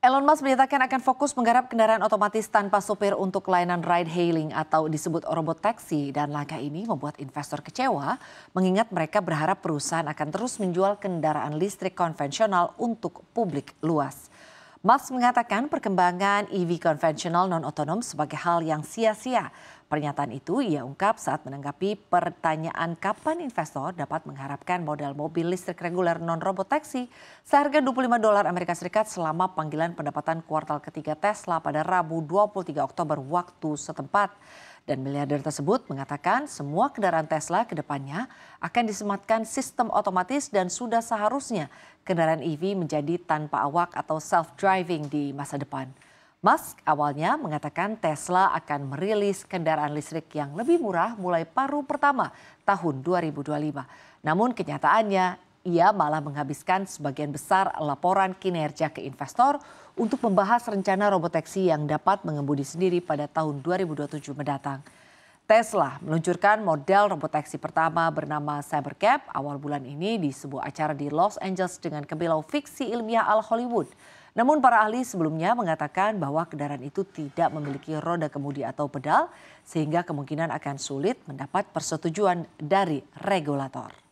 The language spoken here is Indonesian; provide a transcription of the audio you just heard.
Elon Musk menyatakan akan fokus menggarap kendaraan otomatis tanpa sopir untuk layanan ride hailing atau disebut robot taksi dan langkah ini membuat investor kecewa mengingat mereka berharap perusahaan akan terus menjual kendaraan listrik konvensional untuk publik luas. Musk mengatakan perkembangan EV konvensional non-otonom sebagai hal yang sia-sia. Pernyataan itu ia ungkap saat menanggapi pertanyaan kapan investor dapat mengharapkan model mobil listrik reguler non-robot taksi seharga 25 dolar Amerika Serikat selama panggilan pendapatan kuartal ketiga Tesla pada Rabu 23 Oktober waktu setempat. Dan miliarder tersebut mengatakan semua kendaraan Tesla ke depannya akan disematkan sistem otomatis dan sudah seharusnya kendaraan EV menjadi tanpa awak atau self-driving di masa depan. Musk awalnya mengatakan Tesla akan merilis kendaraan listrik yang lebih murah mulai paruh pertama tahun 2025. Namun kenyataannya ia malah menghabiskan sebagian besar laporan kinerja ke investor untuk membahas rencana roboteksi yang dapat mengemudi sendiri pada tahun 2027 mendatang. Tesla meluncurkan model roboteksi pertama bernama CyberCap awal bulan ini di sebuah acara di Los Angeles dengan kebilau fiksi ilmiah ala Hollywood. Namun para ahli sebelumnya mengatakan bahwa kendaraan itu tidak memiliki roda kemudi atau pedal sehingga kemungkinan akan sulit mendapat persetujuan dari regulator.